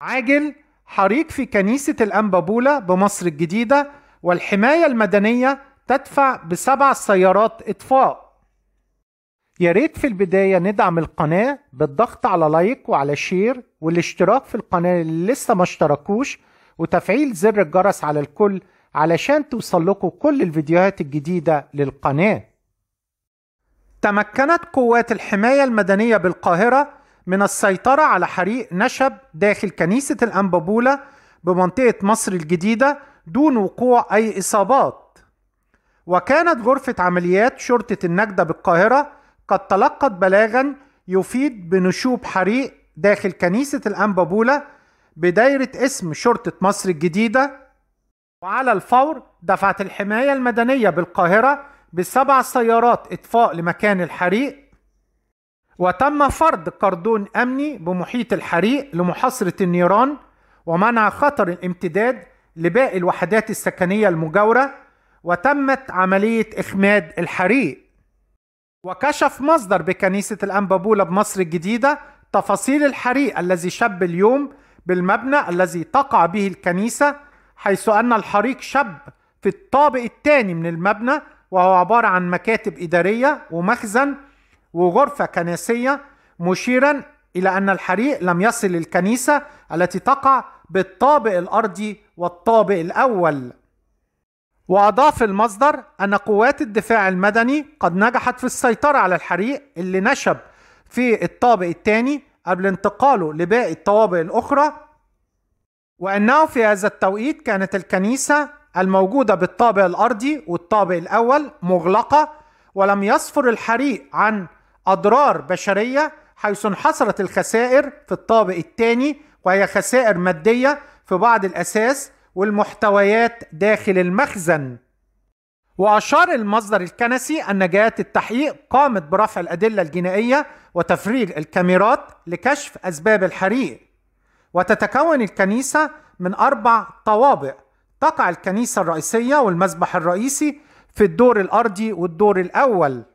عاجل حريق في كنيسة الأنبابولة بمصر الجديدة والحماية المدنية تدفع بسبع سيارات إطفاء ياريت في البداية ندعم القناة بالضغط على لايك وعلى شير والاشتراك في القناة اللي لسه ما اشتركوش وتفعيل زر الجرس على الكل علشان توصلكوا كل الفيديوهات الجديدة للقناة تمكنت قوات الحماية المدنية بالقاهرة من السيطرة على حريق نشب داخل كنيسة الأنبابولة بمنطقة مصر الجديدة دون وقوع أي إصابات وكانت غرفة عمليات شرطة النجدة بالقاهرة قد تلقت بلاغا يفيد بنشوب حريق داخل كنيسة الأنبابولة بدايرة اسم شرطة مصر الجديدة وعلى الفور دفعت الحماية المدنية بالقاهرة بسبع سيارات إطفاء لمكان الحريق وتم فرض قردون أمني بمحيط الحريق لمحاصرة النيران ومنع خطر الامتداد لباقي الوحدات السكنية المجاورة وتمت عملية إخماد الحريق وكشف مصدر بكنيسة الأنبابولة بمصر الجديدة تفاصيل الحريق الذي شب اليوم بالمبنى الذي تقع به الكنيسة حيث أن الحريق شب في الطابق الثاني من المبنى وهو عبارة عن مكاتب إدارية ومخزن وغرفة كنسية مشيرا إلى أن الحريق لم يصل الكنيسة التي تقع بالطابق الأرضي والطابق الأول وأضاف المصدر أن قوات الدفاع المدني قد نجحت في السيطرة على الحريق اللي نشب في الطابق الثاني قبل انتقاله لباقي الطوابق الأخرى وأنه في هذا التوقيت كانت الكنيسة الموجودة بالطابق الأرضي والطابق الأول مغلقة ولم يصفر الحريق عن أضرار بشرية حيث انحصرت الخسائر في الطابق الثاني وهي خسائر مادية في بعض الأساس والمحتويات داخل المخزن وأشار المصدر الكنسي أن جهات التحقيق قامت برفع الأدلة الجنائية وتفريغ الكاميرات لكشف أسباب الحريق وتتكون الكنيسة من أربع طوابق تقع الكنيسة الرئيسية والمسبح الرئيسي في الدور الأرضي والدور الأول